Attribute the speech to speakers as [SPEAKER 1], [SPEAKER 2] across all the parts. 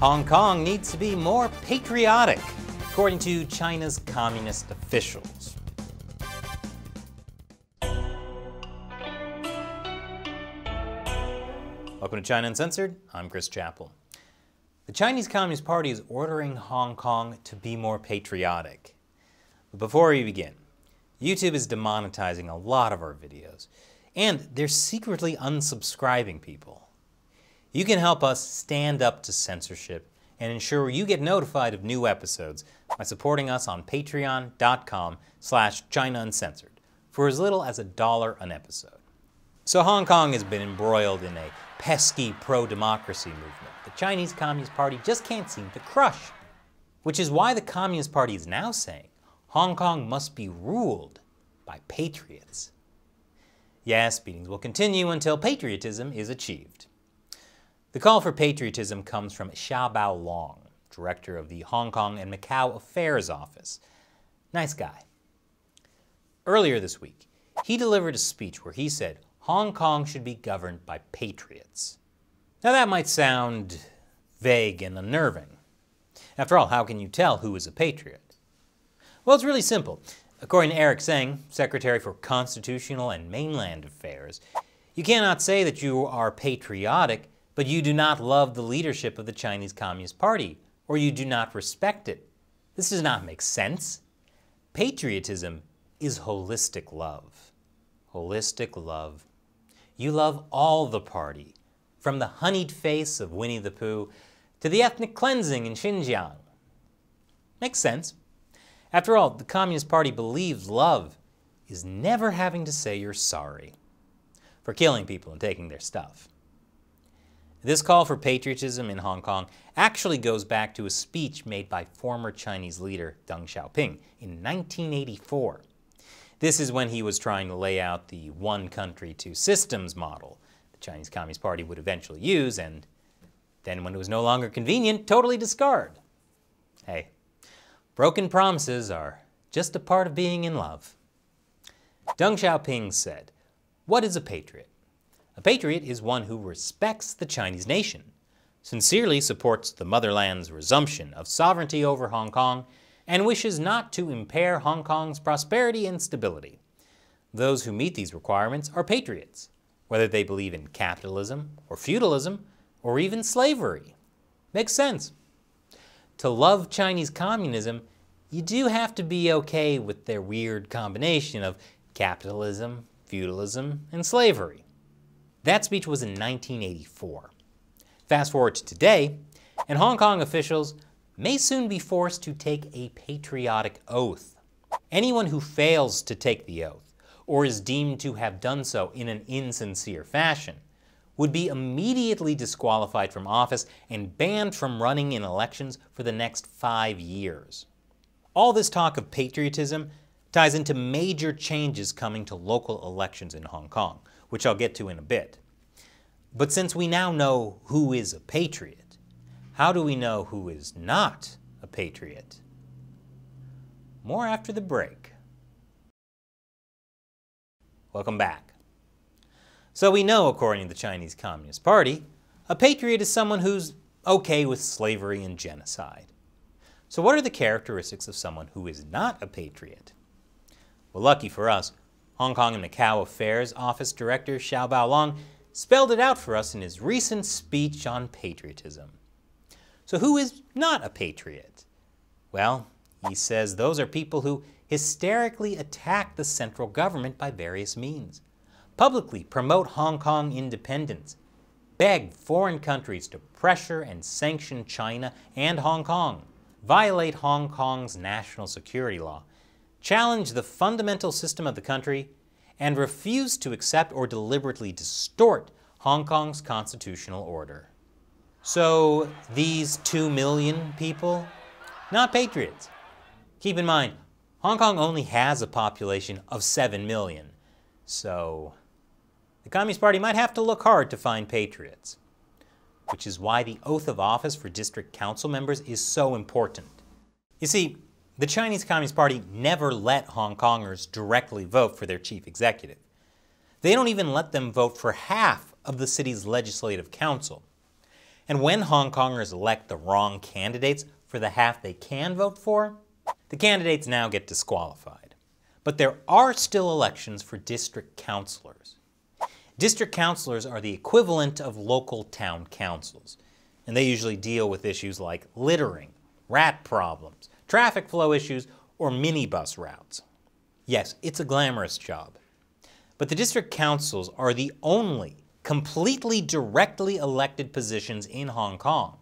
[SPEAKER 1] Hong Kong needs to be more patriotic, according to China's communist officials. Welcome to China Uncensored. I'm Chris Chappell. The Chinese Communist Party is ordering Hong Kong to be more patriotic. But before we begin, YouTube is demonetizing a lot of our videos, and they're secretly unsubscribing people. You can help us stand up to censorship and ensure you get notified of new episodes by supporting us on patreon.com slash China Uncensored for as little as a dollar an episode. So Hong Kong has been embroiled in a pesky pro-democracy movement the Chinese Communist Party just can't seem to crush, which is why the Communist Party is now saying Hong Kong must be ruled by patriots. Yes, beatings will continue until patriotism is achieved. The call for patriotism comes from Xiaobao Long, director of the Hong Kong and Macau Affairs Office. Nice guy. Earlier this week, he delivered a speech where he said Hong Kong should be governed by patriots. Now that might sound vague and unnerving. After all, how can you tell who is a patriot? Well, it's really simple. According to Eric Seng, Secretary for Constitutional and Mainland Affairs, you cannot say that you are patriotic but you do not love the leadership of the Chinese Communist Party, or you do not respect it. This does not make sense. Patriotism is holistic love. Holistic love. You love all the party, from the honeyed face of Winnie the Pooh to the ethnic cleansing in Xinjiang. Makes sense. After all, the Communist Party believes love is never having to say you're sorry for killing people and taking their stuff. This call for patriotism in Hong Kong actually goes back to a speech made by former Chinese leader Deng Xiaoping in 1984. This is when he was trying to lay out the one country, two systems model the Chinese Communist Party would eventually use and then when it was no longer convenient, totally discard. Hey, broken promises are just a part of being in love. Deng Xiaoping said, what is a patriot? A patriot is one who respects the Chinese nation, sincerely supports the motherland's resumption of sovereignty over Hong Kong, and wishes not to impair Hong Kong's prosperity and stability. Those who meet these requirements are patriots, whether they believe in capitalism or feudalism or even slavery. Makes sense. To love Chinese communism, you do have to be okay with their weird combination of capitalism, feudalism, and slavery. That speech was in 1984. Fast forward to today, and Hong Kong officials may soon be forced to take a patriotic oath. Anyone who fails to take the oath, or is deemed to have done so in an insincere fashion, would be immediately disqualified from office and banned from running in elections for the next five years. All this talk of patriotism ties into major changes coming to local elections in Hong Kong, which I'll get to in a bit. But since we now know who is a patriot, how do we know who is not a patriot? More after the break. Welcome back. So we know, according to the Chinese Communist Party, a patriot is someone who's okay with slavery and genocide. So what are the characteristics of someone who is not a patriot? Well, lucky for us, Hong Kong and Macau Affairs Office Director Xiaobao Long spelled it out for us in his recent speech on patriotism. So who is not a patriot? Well, he says those are people who hysterically attack the central government by various means, publicly promote Hong Kong independence, beg foreign countries to pressure and sanction China and Hong Kong, violate Hong Kong's national security law, challenge the fundamental system of the country, and refused to accept or deliberately distort Hong Kong's constitutional order. So these two million people, not patriots. Keep in mind, Hong Kong only has a population of 7 million, so the Communist Party might have to look hard to find patriots, which is why the oath of office for district council members is so important. You see, the Chinese Communist Party never let Hong Kongers directly vote for their chief executive. They don't even let them vote for half of the city's legislative council. And when Hong Kongers elect the wrong candidates for the half they can vote for, the candidates now get disqualified. But there are still elections for district councilors. District councilors are the equivalent of local town councils, and they usually deal with issues like littering, rat problems, traffic flow issues, or minibus routes. Yes, it's a glamorous job. But the district councils are the only completely directly elected positions in Hong Kong,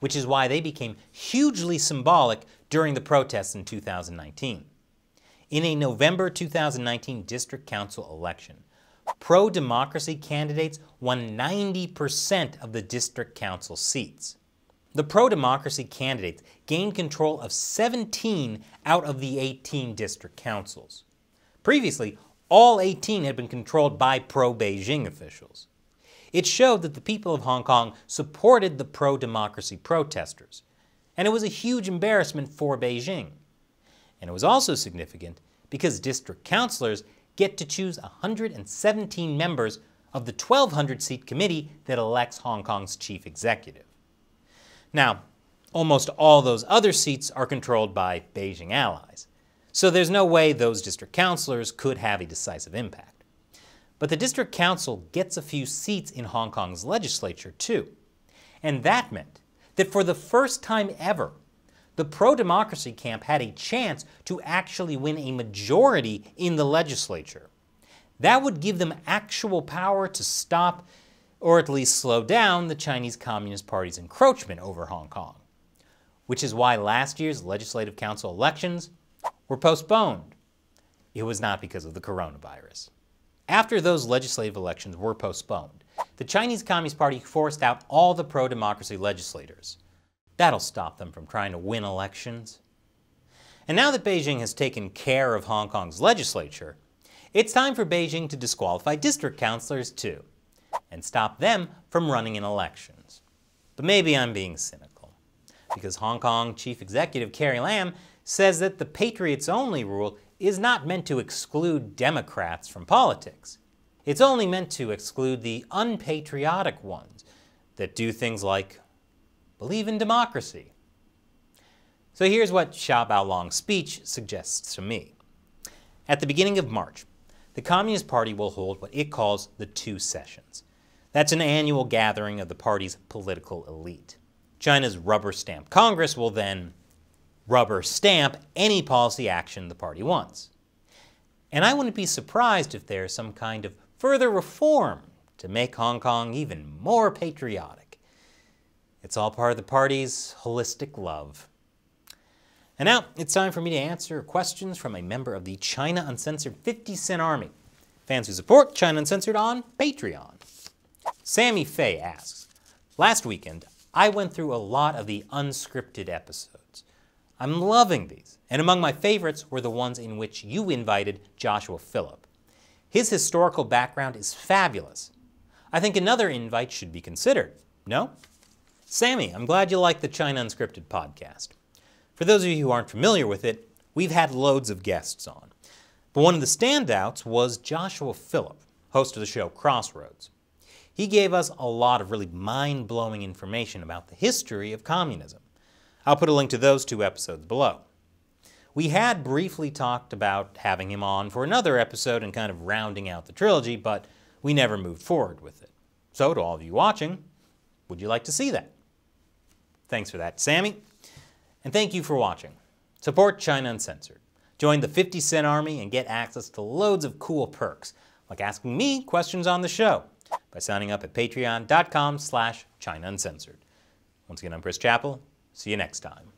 [SPEAKER 1] which is why they became hugely symbolic during the protests in 2019. In a November 2019 district council election, pro democracy candidates won 90% of the district council seats. The pro-democracy candidates gained control of 17 out of the 18 district councils. Previously, all 18 had been controlled by pro-Beijing officials. It showed that the people of Hong Kong supported the pro-democracy protesters, and it was a huge embarrassment for Beijing. And it was also significant because district councilors get to choose 117 members of the 1,200-seat committee that elects Hong Kong's chief executive. Now, almost all those other seats are controlled by Beijing allies, so there's no way those district councillors could have a decisive impact. But the district council gets a few seats in Hong Kong's legislature too. And that meant that for the first time ever, the pro-democracy camp had a chance to actually win a majority in the legislature. That would give them actual power to stop or at least slow down the Chinese Communist Party's encroachment over Hong Kong, which is why last year's Legislative Council elections were postponed. It was not because of the coronavirus. After those legislative elections were postponed, the Chinese Communist Party forced out all the pro democracy legislators. That'll stop them from trying to win elections. And now that Beijing has taken care of Hong Kong's legislature, it's time for Beijing to disqualify district councillors too and stop them from running in elections. But maybe I'm being cynical, because Hong Kong Chief Executive Carrie Lam says that the Patriots Only rule is not meant to exclude Democrats from politics. It's only meant to exclude the unpatriotic ones that do things like believe in democracy. So here's what Xiaobao Long's speech suggests to me. At the beginning of March, the Communist Party will hold what it calls the two sessions, that's an annual gathering of the party's political elite. China's rubber stamp Congress will then rubber stamp any policy action the party wants. And I wouldn't be surprised if there's some kind of further reform to make Hong Kong even more patriotic. It's all part of the party's holistic love. And now it's time for me to answer questions from a member of the China Uncensored 50 Cent Army. Fans who support China Uncensored on Patreon. Sammy Fay asks, Last weekend, I went through a lot of the unscripted episodes. I'm loving these, and among my favorites were the ones in which you invited Joshua Phillip. His historical background is fabulous. I think another invite should be considered, no? Sammy, I'm glad you like the China Unscripted podcast. For those of you who aren't familiar with it, we've had loads of guests on. But one of the standouts was Joshua Phillip, host of the show Crossroads. He gave us a lot of really mind-blowing information about the history of communism. I'll put a link to those two episodes below. We had briefly talked about having him on for another episode and kind of rounding out the trilogy, but we never moved forward with it. So to all of you watching, would you like to see that? Thanks for that, Sammy. And thank you for watching. Support China Uncensored. Join the 50 Cent Army and get access to loads of cool perks, like asking me questions on the show, by signing up at patreon.com slash China Uncensored. Once again, I'm Chris Chappell. See you next time.